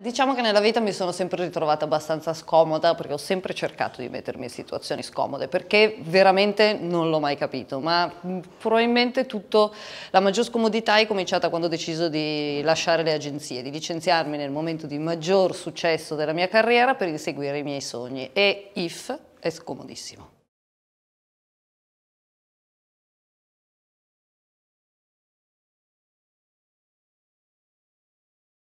Diciamo che nella vita mi sono sempre ritrovata abbastanza scomoda perché ho sempre cercato di mettermi in situazioni scomode perché veramente non l'ho mai capito, ma mm, probabilmente tutto, la maggior scomodità è cominciata quando ho deciso di lasciare le agenzie, di licenziarmi nel momento di maggior successo della mia carriera per inseguire i miei sogni e IF è scomodissimo.